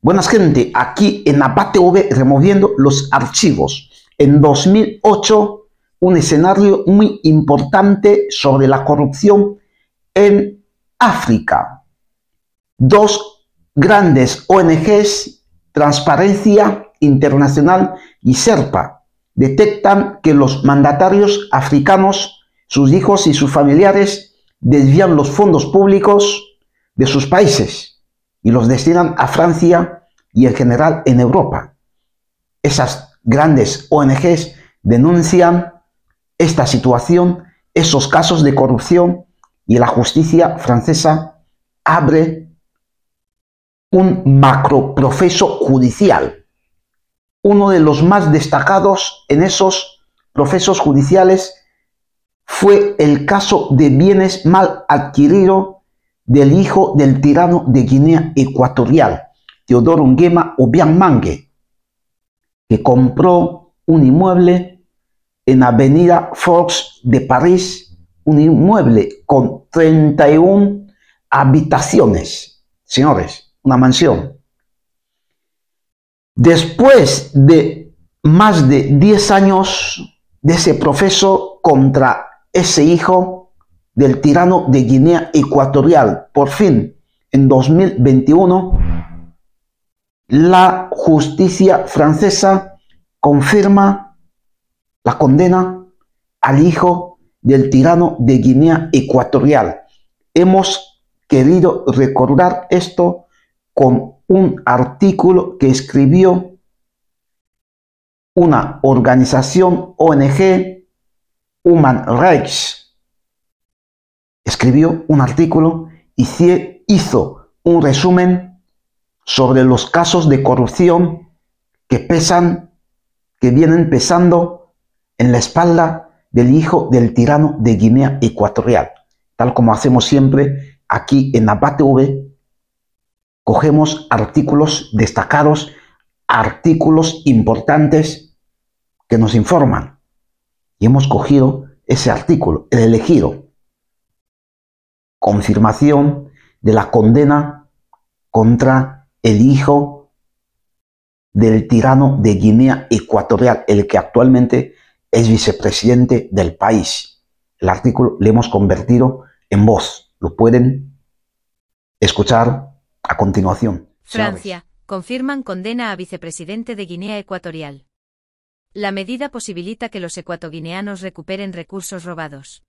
Buenas gente, aquí en V removiendo los archivos. En 2008, un escenario muy importante sobre la corrupción en África. Dos grandes ONGs, Transparencia Internacional y SERPA, detectan que los mandatarios africanos, sus hijos y sus familiares desvían los fondos públicos de sus países y los destinan a Francia y en general en Europa. Esas grandes ONGs denuncian esta situación, esos casos de corrupción y la justicia francesa abre un macro proceso judicial. Uno de los más destacados en esos procesos judiciales fue el caso de bienes mal adquiridos del hijo del tirano de Guinea Ecuatorial, Teodoro Nguema Obiang que compró un inmueble en Avenida Fox de París, un inmueble con 31 habitaciones, señores, una mansión. Después de más de 10 años de ese proceso contra ese hijo, del tirano de Guinea Ecuatorial. Por fin, en 2021, la justicia francesa confirma la condena al hijo del tirano de Guinea Ecuatorial. Hemos querido recordar esto con un artículo que escribió una organización ONG, Human Rights, escribió un artículo y hizo un resumen sobre los casos de corrupción que pesan, que vienen pesando en la espalda del hijo del tirano de Guinea Ecuatorial, tal como hacemos siempre aquí en V. cogemos artículos destacados, artículos importantes que nos informan. Y hemos cogido ese artículo, el elegido, confirmación de la condena contra el hijo del tirano de Guinea Ecuatorial, el que actualmente es vicepresidente del país. El artículo le hemos convertido en voz. Lo pueden escuchar a continuación. Francia. Confirman condena a vicepresidente de Guinea Ecuatorial. La medida posibilita que los ecuatoguineanos recuperen recursos robados.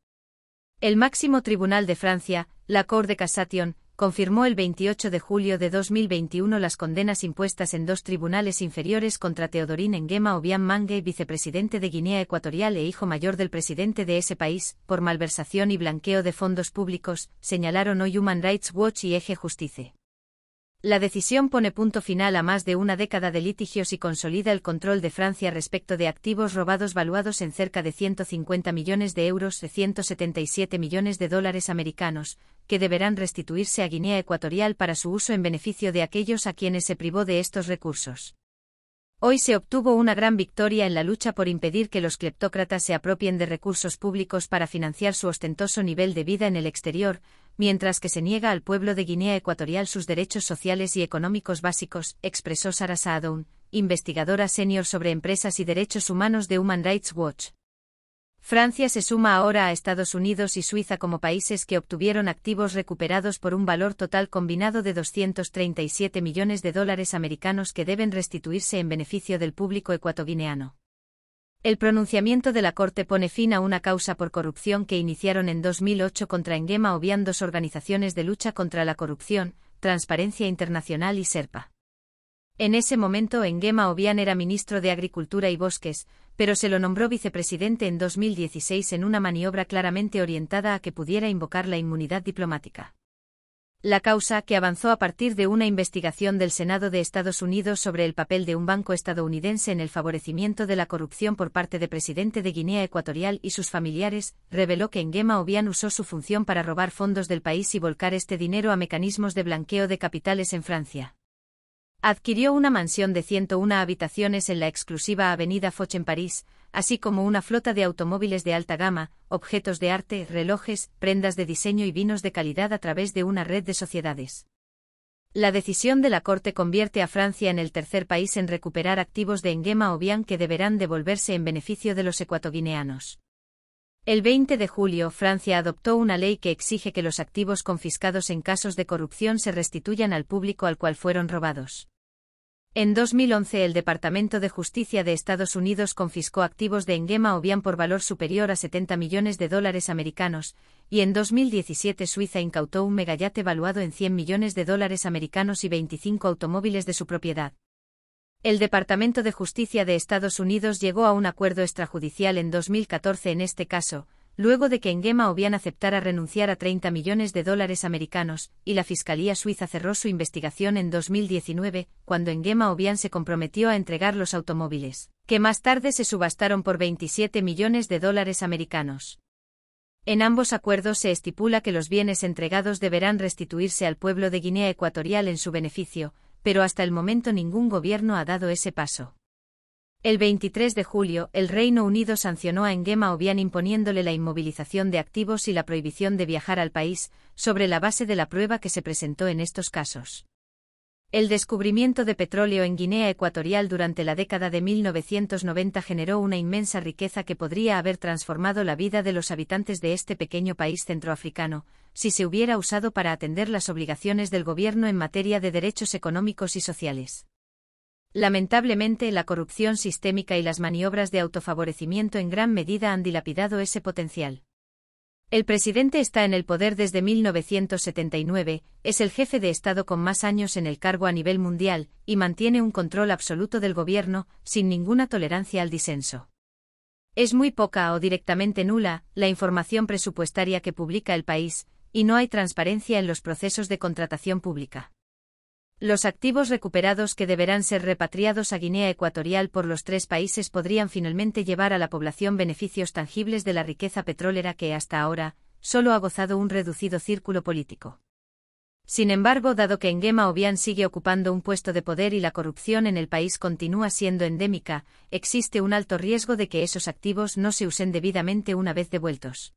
El máximo tribunal de Francia, la Cour de Cassation, confirmó el 28 de julio de 2021 las condenas impuestas en dos tribunales inferiores contra Teodorín Engema Obiang Mangue, vicepresidente de Guinea Ecuatorial e hijo mayor del presidente de ese país, por malversación y blanqueo de fondos públicos, señalaron hoy Human Rights Watch y Eje Justice. La decisión pone punto final a más de una década de litigios y consolida el control de Francia respecto de activos robados valuados en cerca de 150 millones de euros, 177 millones de dólares americanos, que deberán restituirse a Guinea Ecuatorial para su uso en beneficio de aquellos a quienes se privó de estos recursos. Hoy se obtuvo una gran victoria en la lucha por impedir que los cleptócratas se apropien de recursos públicos para financiar su ostentoso nivel de vida en el exterior, mientras que se niega al pueblo de Guinea Ecuatorial sus derechos sociales y económicos básicos, expresó Sara Saadoun, investigadora senior sobre empresas y derechos humanos de Human Rights Watch. Francia se suma ahora a Estados Unidos y Suiza como países que obtuvieron activos recuperados por un valor total combinado de 237 millones de dólares americanos que deben restituirse en beneficio del público ecuatoguineano. El pronunciamiento de la Corte pone fin a una causa por corrupción que iniciaron en 2008 contra Engema Obian dos organizaciones de lucha contra la corrupción, Transparencia Internacional y SERPA. En ese momento Engema Obian era ministro de Agricultura y Bosques, pero se lo nombró vicepresidente en 2016 en una maniobra claramente orientada a que pudiera invocar la inmunidad diplomática. La causa, que avanzó a partir de una investigación del Senado de Estados Unidos sobre el papel de un banco estadounidense en el favorecimiento de la corrupción por parte del presidente de Guinea Ecuatorial y sus familiares, reveló que Enguema Obian usó su función para robar fondos del país y volcar este dinero a mecanismos de blanqueo de capitales en Francia. Adquirió una mansión de 101 habitaciones en la exclusiva avenida Foch en París, así como una flota de automóviles de alta gama, objetos de arte, relojes, prendas de diseño y vinos de calidad a través de una red de sociedades. La decisión de la Corte convierte a Francia en el tercer país en recuperar activos de Enguema o bien que deberán devolverse en beneficio de los ecuatoguineanos. El 20 de julio, Francia adoptó una ley que exige que los activos confiscados en casos de corrupción se restituyan al público al cual fueron robados. En 2011 el Departamento de Justicia de Estados Unidos confiscó activos de Engema o bien por valor superior a 70 millones de dólares americanos, y en 2017 Suiza incautó un megayate valuado en 100 millones de dólares americanos y 25 automóviles de su propiedad. El Departamento de Justicia de Estados Unidos llegó a un acuerdo extrajudicial en 2014 en este caso, luego de que Engema Obian aceptara renunciar a 30 millones de dólares americanos, y la Fiscalía suiza cerró su investigación en 2019, cuando Engema Obian se comprometió a entregar los automóviles, que más tarde se subastaron por 27 millones de dólares americanos. En ambos acuerdos se estipula que los bienes entregados deberán restituirse al pueblo de Guinea Ecuatorial en su beneficio, pero hasta el momento ningún gobierno ha dado ese paso. El 23 de julio, el Reino Unido sancionó a Engema Obian imponiéndole la inmovilización de activos y la prohibición de viajar al país, sobre la base de la prueba que se presentó en estos casos. El descubrimiento de petróleo en Guinea Ecuatorial durante la década de 1990 generó una inmensa riqueza que podría haber transformado la vida de los habitantes de este pequeño país centroafricano, si se hubiera usado para atender las obligaciones del gobierno en materia de derechos económicos y sociales. Lamentablemente la corrupción sistémica y las maniobras de autofavorecimiento en gran medida han dilapidado ese potencial. El presidente está en el poder desde 1979, es el jefe de Estado con más años en el cargo a nivel mundial, y mantiene un control absoluto del gobierno, sin ninguna tolerancia al disenso. Es muy poca o directamente nula la información presupuestaria que publica el país, y no hay transparencia en los procesos de contratación pública. Los activos recuperados que deberán ser repatriados a Guinea Ecuatorial por los tres países podrían finalmente llevar a la población beneficios tangibles de la riqueza petrolera que hasta ahora solo ha gozado un reducido círculo político. Sin embargo, dado que Nguema Obian sigue ocupando un puesto de poder y la corrupción en el país continúa siendo endémica, existe un alto riesgo de que esos activos no se usen debidamente una vez devueltos.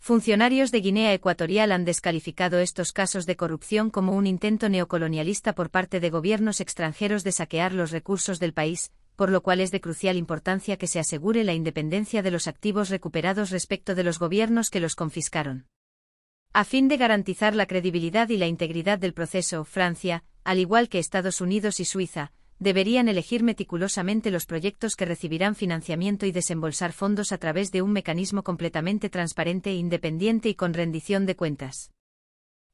Funcionarios de Guinea Ecuatorial han descalificado estos casos de corrupción como un intento neocolonialista por parte de gobiernos extranjeros de saquear los recursos del país, por lo cual es de crucial importancia que se asegure la independencia de los activos recuperados respecto de los gobiernos que los confiscaron. A fin de garantizar la credibilidad y la integridad del proceso, Francia, al igual que Estados Unidos y Suiza, deberían elegir meticulosamente los proyectos que recibirán financiamiento y desembolsar fondos a través de un mecanismo completamente transparente e independiente y con rendición de cuentas.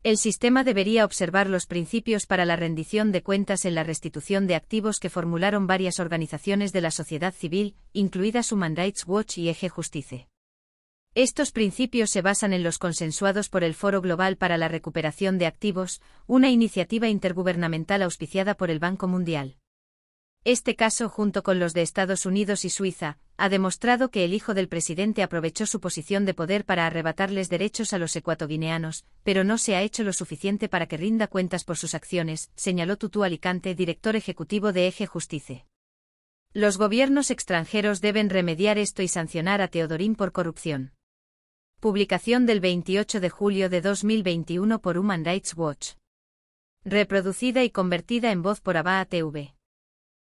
El sistema debería observar los principios para la rendición de cuentas en la restitución de activos que formularon varias organizaciones de la sociedad civil, incluidas Human Rights Watch y Eje Justice. Estos principios se basan en los consensuados por el Foro Global para la Recuperación de Activos, una iniciativa intergubernamental auspiciada por el Banco Mundial. Este caso, junto con los de Estados Unidos y Suiza, ha demostrado que el hijo del presidente aprovechó su posición de poder para arrebatarles derechos a los ecuatoguineanos, pero no se ha hecho lo suficiente para que rinda cuentas por sus acciones, señaló Tutu Alicante, director ejecutivo de Eje Justice. Los gobiernos extranjeros deben remediar esto y sancionar a Teodorín por corrupción. Publicación del 28 de julio de 2021 por Human Rights Watch. Reproducida y convertida en voz por ABA TV.